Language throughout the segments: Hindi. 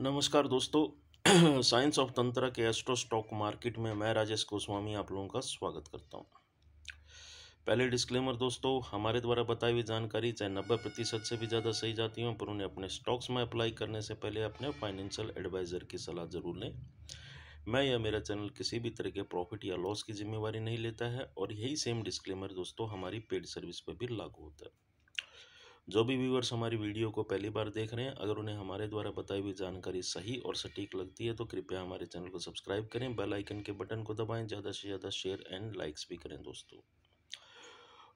नमस्कार दोस्तों साइंस ऑफ तंत्रा के एस्ट्रो स्टॉक मार्केट में मैं राजेश गोस्वामी आप लोगों का स्वागत करता हूं पहले डिस्क्लेमर दोस्तों हमारे द्वारा बताई हुई जानकारी चाहे नब्बे प्रतिशत से भी ज़्यादा सही जाती हूँ पर उन्हें अपने स्टॉक्स में अप्लाई करने से पहले अपने फाइनेंशियल एडवाइज़र की सलाह ज़रूर लें मैं या मेरा चैनल किसी भी तरह के प्रॉफिट या लॉस की जिम्मेवारी नहीं लेता है और यही सेम डिस्क्लेमर दोस्तों हमारी पेड सर्विस पर भी लागू होता है जो भी व्यूवर्स हमारी वीडियो को पहली बार देख रहे हैं अगर उन्हें हमारे द्वारा बताई हुई जानकारी सही और सटीक लगती है तो कृपया हमारे चैनल को सब्सक्राइब करें बेल आइकन के बटन को दबाएं ज़्यादा से ज़्यादा शेयर एंड लाइक्स भी करें दोस्तों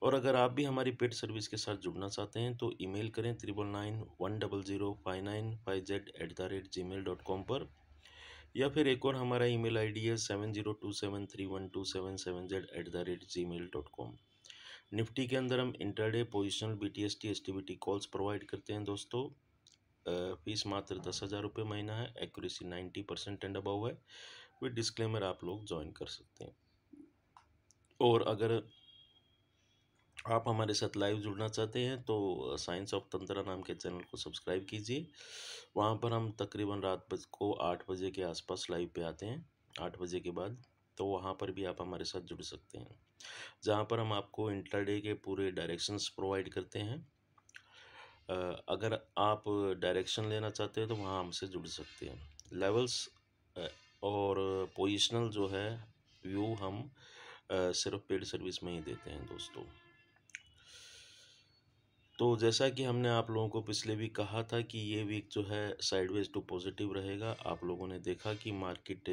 और अगर आप भी हमारी पेड सर्विस के साथ जुड़ना चाहते हैं तो ई करें triple nine one double zero five nine five Z at the rate Gmail dot com पर या फिर एक और हमारा ईमेल आईडी है seven zero two seven three one two seven seven Z at the rate Gmail dot com Nifty के अंदर हम intraday positional B T S T S T B T calls provide करते हैं दोस्तों फीस मात्र दस हज़ार रुपये महीना है accuracy ninety percent and above है विद डिस्क्लेमर आप लोग ज्वाइन कर सकते हैं और अगर आप हमारे साथ लाइव जुड़ना चाहते हैं तो साइंस ऑफ तंत्रा नाम के चैनल को सब्सक्राइब कीजिए वहाँ पर हम तकरीबन रात को आठ बजे के आसपास लाइव पे आते हैं आठ बजे के बाद तो वहाँ पर भी आप हमारे साथ जुड़ सकते हैं जहाँ पर हम आपको इंटरडे के पूरे डायरेक्शंस प्रोवाइड करते हैं अगर आप डायरेक्शन लेना चाहते हैं तो वहाँ हमसे जुड़ सकते हैं लेवल्स और पोजिशनल जो है व्यू हम सिर्फ पेड सर्विस में ही देते हैं दोस्तों तो जैसा कि हमने आप लोगों को पिछले भी कहा था कि ये वीक जो है साइडवेज टू पॉजिटिव रहेगा आप लोगों ने देखा कि मार्केट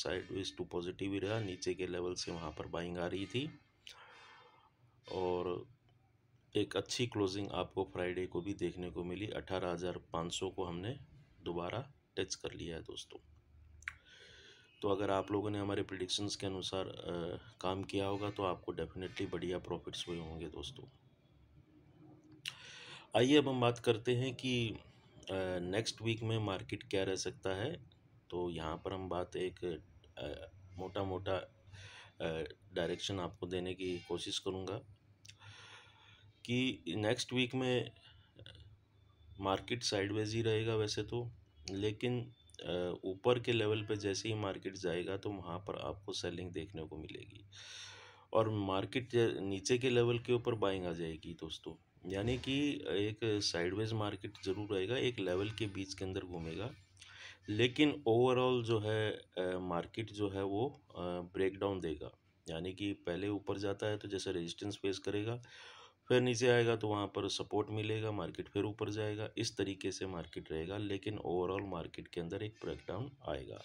साइडवेज टू पॉजिटिव ही रहा नीचे के लेवल से वहाँ पर बाइंग आ रही थी और एक अच्छी क्लोजिंग आपको फ्राइडे को भी देखने को मिली अठारह हज़ार पाँच सौ को हमने दोबारा टच कर लिया है दोस्तों तो अगर आप लोगों ने हमारे प्रिडिक्शंस के अनुसार आ, काम किया होगा तो आपको डेफिनेटली बढ़िया प्रॉफिट्स हुए होंगे दोस्तों आइए अब हम बात करते हैं कि नेक्स्ट वीक में मार्केट क्या रह सकता है तो यहाँ पर हम बात एक आ, मोटा मोटा डायरेक्शन आपको देने की कोशिश करूँगा कि नेक्स्ट वीक में मार्केट साइडवेज ही रहेगा वैसे तो लेकिन ऊपर के लेवल पे जैसे ही मार्केट जाएगा तो वहाँ पर आपको सेलिंग देखने को मिलेगी और मार्केट नीचे के लेवल के ऊपर बाइंग आ जाएगी दोस्तों यानी कि एक साइडवेज मार्केट ज़रूर रहेगा एक लेवल के बीच के अंदर घूमेगा लेकिन ओवरऑल जो है मार्केट जो है वो ब्रेक डाउन देगा यानी कि पहले ऊपर जाता है तो जैसे रेजिस्टेंस फेस करेगा फिर नीचे आएगा तो वहाँ पर सपोर्ट मिलेगा मार्केट फिर ऊपर जाएगा इस तरीके से मार्केट रहेगा लेकिन ओवरऑल मार्केट के अंदर एक ब्रेकडाउन आएगा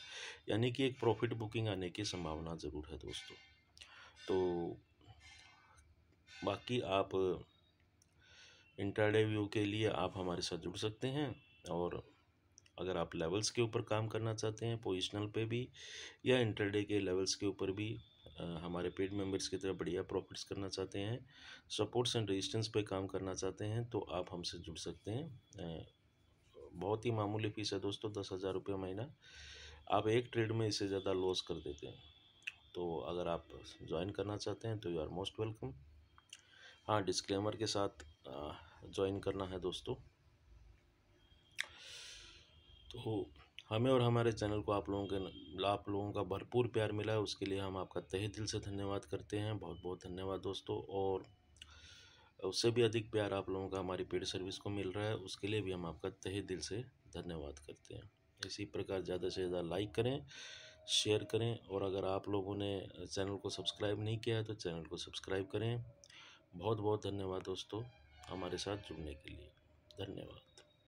यानी कि एक प्रॉफिट बुकिंग आने की संभावना ज़रूर है दोस्तों तो बाकी आप इंटरडे व्यू के लिए आप हमारे साथ जुड़ सकते हैं और अगर आप लेवल्स के ऊपर काम करना चाहते हैं पोजिशनल पे भी या इंटरडे के लेवल्स के ऊपर भी हमारे पेड मेंबर्स की तरह बढ़िया प्रॉफिट्स करना चाहते हैं सपोर्ट्स एंड रेजिस्टेंस पे काम करना चाहते हैं तो आप हमसे जुड़ सकते हैं बहुत ही मामूली फीस है दोस्तों दस हज़ार रुपये महीना आप एक ट्रेड में इससे ज़्यादा लॉस कर देते हैं तो अगर आप ज्वाइन करना चाहते हैं तो यू आर मोस्ट वेलकम हाँ डिस्क्लेमर के साथ आ, ज्वाइन करना है दोस्तों तो हमें और हमारे चैनल को आप लोगों के आप लोगों का भरपूर प्यार मिला है उसके लिए हम आपका तहे दिल से धन्यवाद करते हैं बहुत बहुत धन्यवाद दोस्तों और उससे भी अधिक प्यार आप लोगों का हमारी पेड सर्विस को मिल रहा है उसके लिए भी हम आपका तहे दिल से धन्यवाद करते हैं इसी प्रकार ज़्यादा से ज़्यादा लाइक करें शेयर करें और अगर आप लोगों ने चैनल को सब्सक्राइब नहीं किया है तो चैनल को सब्सक्राइब करें बहुत बहुत धन्यवाद दोस्तों हमारे साथ जुड़ने के लिए धन्यवाद